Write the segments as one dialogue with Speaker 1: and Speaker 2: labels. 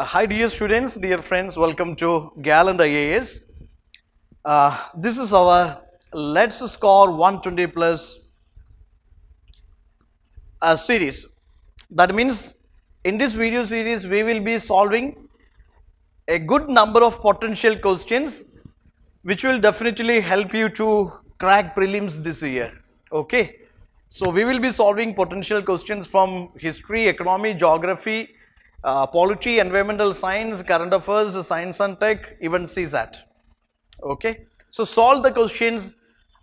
Speaker 1: Uh, hi dear students, dear friends, welcome to and IAS. Uh, this is our Let's Score 120 Plus uh, series. That means in this video series we will be solving a good number of potential questions which will definitely help you to crack prelims this year. Okay. So we will be solving potential questions from history, economy, geography, uh, polity, environmental science, current affairs, science and tech, even CSAT. Okay. So solve the questions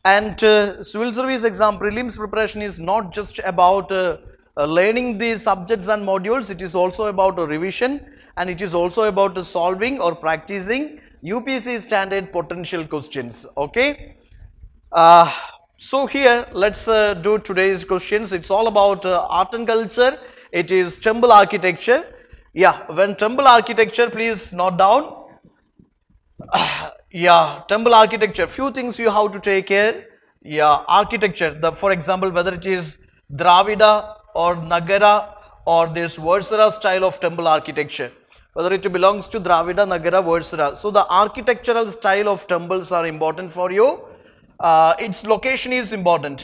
Speaker 1: and uh, civil service exam prelims preparation is not just about uh, uh, learning the subjects and modules, it is also about revision and it is also about solving or practicing UPC standard potential questions. Okay. Uh, so here let's uh, do today's questions. It's all about art and culture it is temple architecture yeah, when temple architecture, please note down. yeah, temple architecture, few things you have to take care. Yeah, architecture, the, for example, whether it is Dravida or Nagara or this Varsara style of temple architecture, whether it belongs to Dravida, Nagara, Varsara. So, the architectural style of temples are important for you. Uh, its location is important.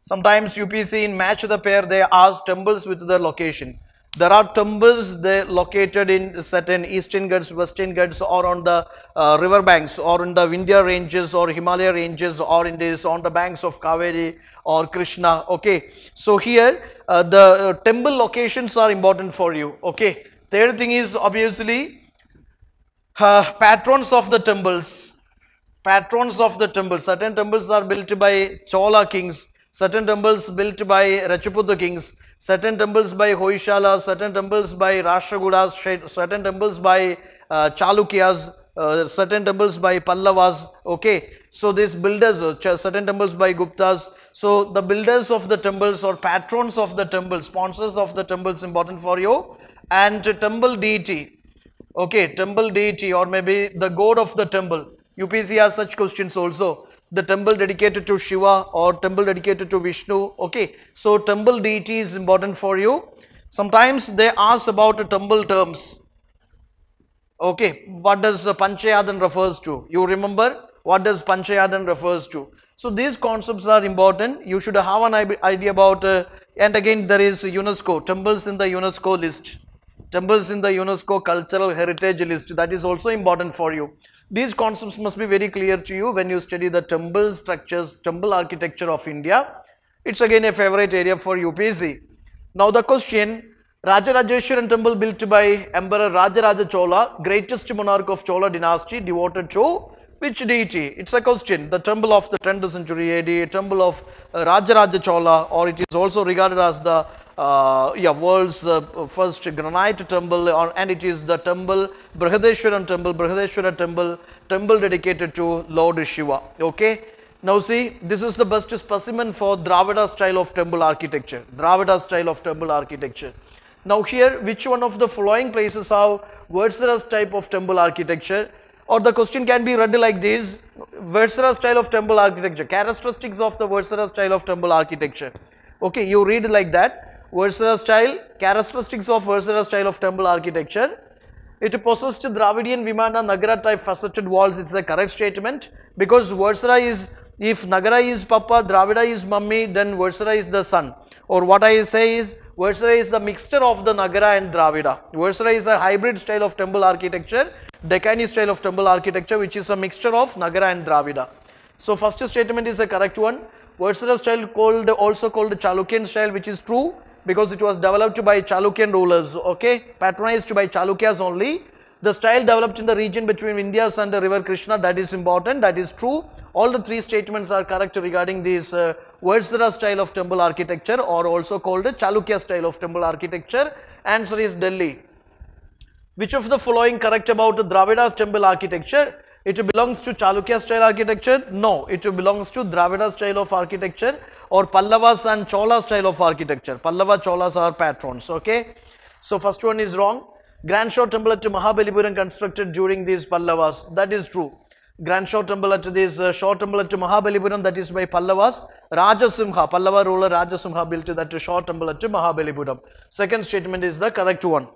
Speaker 1: Sometimes UPC in match the pair, they ask temples with the location. There are temples they located in certain eastern Ghats, western Ghats or on the uh, river banks or in the Vindhya ranges or Himalaya ranges or in this on the banks of Kaveri or Krishna. Okay. So here uh, the uh, temple locations are important for you. Okay. Third thing is obviously uh, patrons of the temples. Patrons of the temples. Certain temples are built by Chola kings. Certain temples built by Rajput kings certain temples by Hoishala, certain temples by Rashtragudas, certain temples by uh, Chalukyas, uh, certain temples by Pallavas, okay. So these builders, uh, certain temples by Guptas. So the builders of the temples or patrons of the temple, sponsors of the temples important for you and temple deity, okay, temple deity or maybe the god of the temple. UPC has such questions also the temple dedicated to Shiva or temple dedicated to Vishnu. Okay, so temple deity is important for you. Sometimes they ask about the temple terms. Okay, what does Panchayadan refers to? You remember what does Panchayadan refers to? So these concepts are important. You should have an idea about uh, and again there is UNESCO, temples in the UNESCO list temples in the UNESCO cultural heritage list that is also important for you. These concepts must be very clear to you when you study the temple structures, temple architecture of India. It's again a favorite area for UPC. Now the question, Rajarajeshwaran temple built by Emperor Rajaraja Chola, greatest monarch of Chola dynasty devoted to which deity? It's a question. The temple of the 10th century AD, temple of uh, Rajaraja Chola or it is also regarded as the uh, yeah, world's uh, first granite temple or, and it is the temple, Brihadeshwaran temple, Brihadeshwara temple, temple dedicated to Lord Shiva. Okay. Now see, this is the best specimen for Dravida style of temple architecture, Dravida style of temple architecture. Now here, which one of the following places have Vatsara's type of temple architecture? or the question can be read like this Versara style of temple architecture characteristics of the Versara style of temple architecture okay you read like that Versara style characteristics of Versara style of temple architecture it possesses Dravidian Vimana Nagara type faceted walls it's a correct statement because Versara is if Nagara is Papa, Dravida is Mummy, then Versara is the son. Or what I say is Varsara is the mixture of the Nagara and Dravida. Varsara is a hybrid style of temple architecture, Deccani style of temple architecture which is a mixture of Nagara and Dravida. So first statement is the correct one. Varsara style called also called Chalukyan style which is true because it was developed by Chalukyan rulers, okay, patronized by Chalukyas only. The style developed in the region between Vindhyas and the river Krishna that is important, that is true. All the three statements are correct regarding this uh, Vatsara style of temple architecture or also called Chalukya style of temple architecture? Answer is Delhi. Which of the following correct about Dravida temple architecture? It belongs to Chalukya style architecture? No, it belongs to Dravida style of architecture or Pallavas and Chola style of architecture. Pallava Cholas are patrons, okay? So first one is wrong. Grand Shore temple at Mahabalipuram constructed during these Pallavas. That is true. Grand Short Temple at this uh, Short Temple at Mahabalipuram that is by Pallavas. Rajasimha, Pallava ruler Rajasimha built that Short Temple at Mahabalipuram. Second statement is the correct one.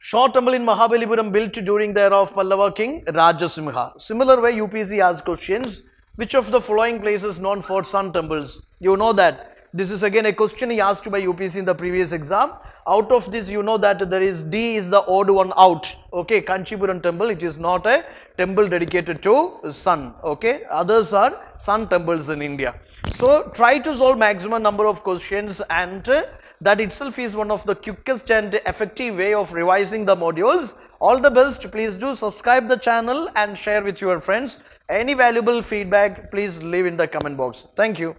Speaker 1: Short temple in Mahabalipuram built during the era of Pallava king Rajasimha. Similar way UPC asks questions, which of the following places known for sun temples? You know that this is again a question asked by UPC in the previous exam. Out of this, you know that there is D is the odd one out. Okay, Kanchipuram temple, it is not a temple dedicated to sun. Okay, others are sun temples in India. So, try to solve maximum number of questions and uh, that itself is one of the quickest and effective way of revising the modules. All the best, please do subscribe the channel and share with your friends. Any valuable feedback, please leave in the comment box. Thank you.